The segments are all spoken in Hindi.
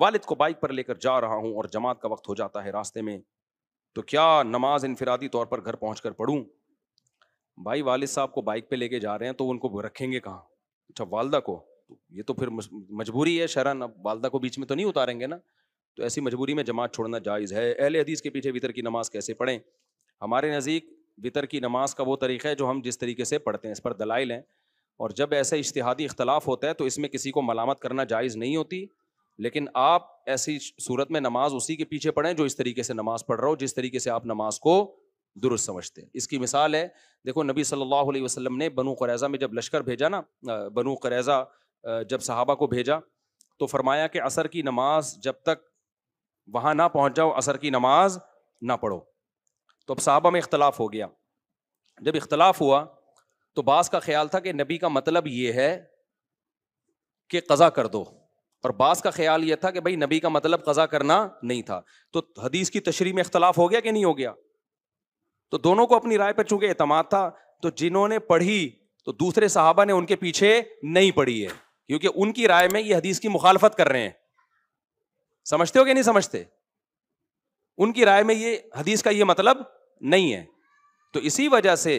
वालिद को बाइक पर लेकर जा रहा हूँ और जमात का वक्त हो जाता है रास्ते में तो क्या नमाज इनफरादी तौर पर घर पहुँच कर पढ़ूँ भाई वालिद साहब को बाइक पे लेके जा रहे हैं तो उनको रखेंगे कहाँ अच्छा वालदा को तो ये तो फिर मजबूरी है शरण अब वालदा को बीच में तो नहीं उतारेंगे ना तो ऐसी मजबूरी में जमात छोड़ना जायज़ है अहल हदीस के पीछे वितर की नमाज कैसे पढ़ें हमारे नज़दीक वितर की नमाज का वो तरीका है जो हम जिस तरीके से पढ़ते हैं इस पर दलाइल हैं और जब ऐसा इश्तहादी इख्तलाफ होता है तो इसमें किसी को मलामत करना जायज़ नहीं होती लेकिन आप ऐसी सूरत में नमाज उसी के पीछे पढ़ें जो इस तरीके से नमाज पढ़ रहा हो जिस तरीके से आप नमाज को दुरुस्त समझते हैं इसकी मिसाल है देखो नबी सल्लल्लाहु अलैहि वसल्लम ने बनू करैज़ा में जब लश्कर भेजा ना बनू करेजा जब सहाबा को भेजा तो फरमाया कि असर की नमाज जब तक वहाँ ना पहुँच जाओ असर की नमाज ना पढ़ो तो अब साहबा में इख्तलाफ हो गया जब इख्तलाफ हुआ तो बास का ख्याल था कि नबी का मतलब ये है कि कज़ा कर दो और बास का ख्याल यह था कि भाई नबी का मतलब कज़ा करना नहीं था तो हदीस की तशरी में इख्तलाफ हो गया कि नहीं हो गया तो दोनों को अपनी राय पर चूंकि अहतमाद था तो जिन्होंने पढ़ी तो दूसरे साहबा ने उनके पीछे नहीं पढ़ी है क्योंकि उनकी राय में ये हदीस की मुखालफत कर रहे हैं समझते हो कि नहीं समझते उनकी राय में ये हदीस का ये मतलब नहीं है तो इसी वजह से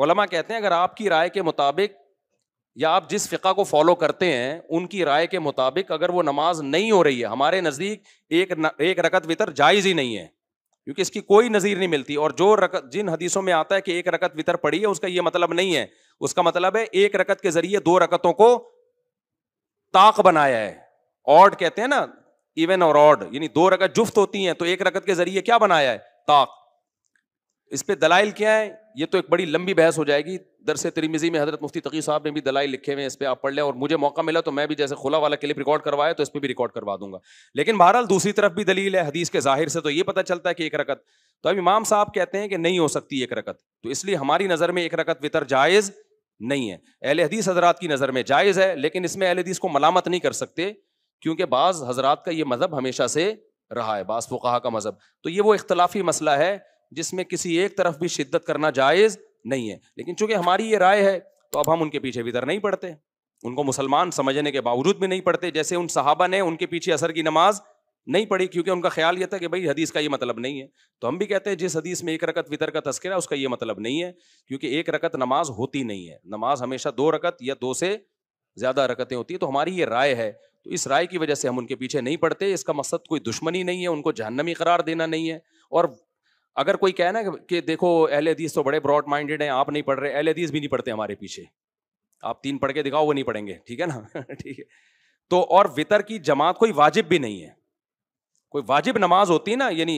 कहते हैं अगर आपकी राय के मुताबिक या आप जिस फ़िका को फॉलो करते हैं उनकी राय के मुताबिक अगर वो नमाज नहीं हो रही है हमारे नज़दीक एक न, एक रकत वितर जायज़ ही नहीं है क्योंकि इसकी कोई नज़ीर नहीं मिलती और जो रकत जिन हदीसों में आता है कि एक रकत वितर पड़ी है उसका ये मतलब नहीं है उसका मतलब है एक रकत के ज़रिए दो रकतों को ताक बनाया है ऑड कहते हैं ना इवन और ऑड यानी दो रकत जुफ्त होती हैं तो एक रकत के ज़रिए क्या बनाया है ताक इस पर दलाइल क्या है ये तो एक बड़ी लंबी बहस हो जाएगी दर दरस तिरमिजी में हजरत मुफ्ती तकी साहब ने भी दलाई लिखे हुए हैं इस पर आप पढ़ लें और मुझे मौका मिला तो मैं भी जैसे खुला वाला क्लिप रिकॉर्ड करवाया तो इस पर भी रिकॉर्ड करवा दूंगा लेकिन बहरहाल दूसरी तरफ भी दलील है हदीस के जाहिर से तो ये पता चलता है कि एक रकत तो अब इमाम साहब कहते हैं कि नहीं हो सकती एक रकत तो इसलिए हमारी नज़र में एक रकत वितर जायज़ नहीं है अहल हदीस हजरात की नज़र में जायज़ है लेकिन इसमें अहल हदीस को मलामत नहीं कर सकते क्योंकि बाज़ हजरात का ये मज़हब हमेशा से रहा है बास फुकाहा का मज़हब तो ये वो इख्तलाफी मसला है जिसमें किसी एक तरफ भी शिद्दत करना जायज़ नहीं है लेकिन चूंकि हमारी ये राय है तो अब हम उनके पीछे भीतर नहीं पढ़ते उनको मुसलमान समझने के बावजूद भी नहीं पढ़ते जैसे उन सहाबा ने उनके पीछे असर की नमाज नहीं पढ़ी क्योंकि उनका ख्याल यह था कि भाई हदीस का ये मतलब नहीं है तो हम भी कहते हैं जिस हदीस में एक रकत वितर का तस्करा उसका ये मतलब नहीं है क्योंकि एक रकत नमाज होती नहीं है नमाज हमेशा दो रकत या दो से ज़्यादा रकतें होती है तो हमारी ये राय है तो इस राय की वजह से हम उनके पीछे नहीं पढ़ते इसका मकसद कोई दुश्मनी नहीं है उनको जहनमी करार देना नहीं है और अगर कोई कहे ना कि देखो अहल हदीस तो बड़े ब्रॉड माइंडेड हैं आप नहीं पढ़ रहे अहल हदीस भी नहीं पढ़ते हमारे पीछे आप तीन पढ़ के दिखाओ वो नहीं पढ़ेंगे ठीक है ना ठीक है तो और वितर की जमात कोई वाजिब भी नहीं है कोई वाजिब नमाज होती ना यानी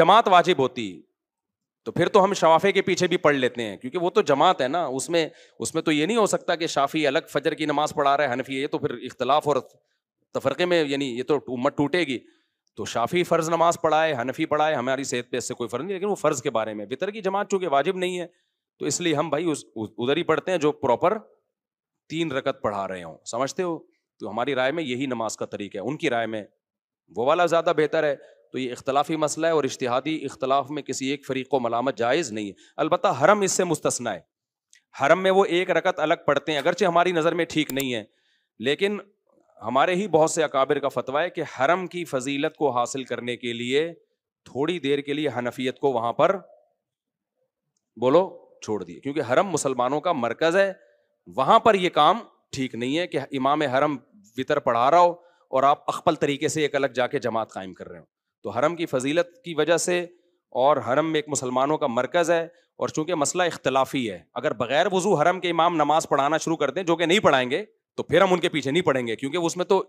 जमात वाजिब होती तो फिर तो हम शवाफे के पीछे भी पढ़ लेते हैं क्योंकि वो तो जमात है ना उसमें उसमें तो ये नहीं हो सकता कि शाफी अलग फजर की नमाज पढ़ा रहा है हनफी ये तो फिर इख्तलाफ और तफरक़े में यानी ये तो उम्मत टूटेगी तो शाफी फ़र्ज़ नमाज पढ़ाए हनफी पढ़ाए हमारी सेहत पे इससे कोई फ़र्ज़ नहीं लेकिन वो फ़र्ज़ के बारे में बितर की जमात चूँकि वाजिब नहीं है तो इसलिए हम भाई उस उधर ही पढ़ते हैं जो प्रॉपर तीन रकत पढ़ा रहे हो समझते हो तो हमारी राय में यही नमाज का तरीका है उनकी राय में वो वाला ज़्यादा बेहतर है तो ये इख्तलाफी मसला है और इश्तहादी इख्तलाफ में किसी एक फ़रीक को मलामत जायज़ नहीं है अलबत् हरम इससे मुस्तना है हरम में वो एक रकत अलग पढ़ते हैं अगरचे हमारी नज़र में ठीक नहीं है लेकिन हमारे ही बहुत से अकाबिर का फतवा है कि हरम की फजीलत को हासिल करने के लिए थोड़ी देर के लिए हनफियत को वहां पर बोलो छोड़ दिए क्योंकि हरम मुसलमानों का मरकज है वहां पर यह काम ठीक नहीं है कि इमाम हरम वितर पढ़ा रहा हो और आप अकबल तरीके से एक अलग जाके जमात कायम कर रहे हो तो हरम की फजीलत की वजह से और हरम में एक मुसलमानों का मरकज़ है और चूंकि मसला इख्तलाफी है अगर बगैर वजू हरम के इमाम नमाज पढ़ाना शुरू कर दें जो कि नहीं पढ़ाएंगे तो फिर हम उनके पीछे नहीं पड़ेंगे क्योंकि उसमें तो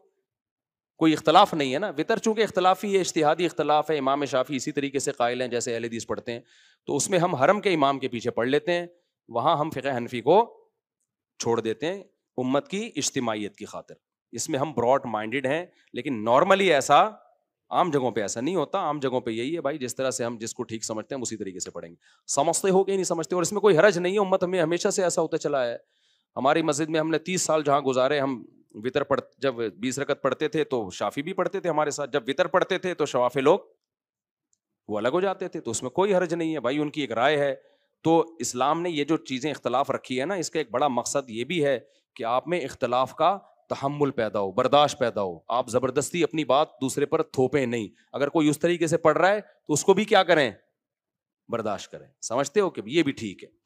कोई इख्तलाफ नहीं है ना वितर चूँकि इख्तलाफी है इश्तहादी इख्तलाफ है इमाम शाफ़ी इसी तरीके से कायल हैं जैसे अहलदीस पढ़ते हैं तो उसमें हम हरम के इमाम के पीछे पढ़ लेते हैं वहाँ हम फ़िक हनफी को छोड़ देते हैं उम्मत की इज्तमाहीत की खातिर इसमें हम ब्रॉड माइंडेड हैं लेकिन नॉर्मली ऐसा आम जगहों पे ऐसा नहीं होता आम जगहों पे यही है भाई जिस तरह से हम जिसको ठीक समझते हैं उसी तरीके से पढ़ेंगे समझते हो कि नहीं समझते और इसमें कोई हरज नहीं है उम्मत हमें हमेशा से ऐसा होता चला है हमारी मस्जिद में हमने तीस साल जहाँ गुजारे हम वितर पढ़ जब बीस रकत पढ़ते थे तो शाफी भी पढ़ते थे हमारे साथ जब वितर पढ़ते थे तो शवाफे लोग वो अलग हो जाते थे तो उसमें कोई हर्ज नहीं है भाई उनकी एक राय है तो इस्लाम ने ये जो चीज़ें इख्तलाफ रखी है ना इसका एक बड़ा मकसद ये भी है कि आप में इख्तलाफ का तहमुल पैदा हो बर्दाश्त पैदा हो आप ज़बरदस्ती अपनी बात दूसरे पर थोपें नहीं अगर कोई उस तरीके से पढ़ रहा है तो उसको भी क्या करें बर्दाश्त करें समझते हो कि ये भी ठीक है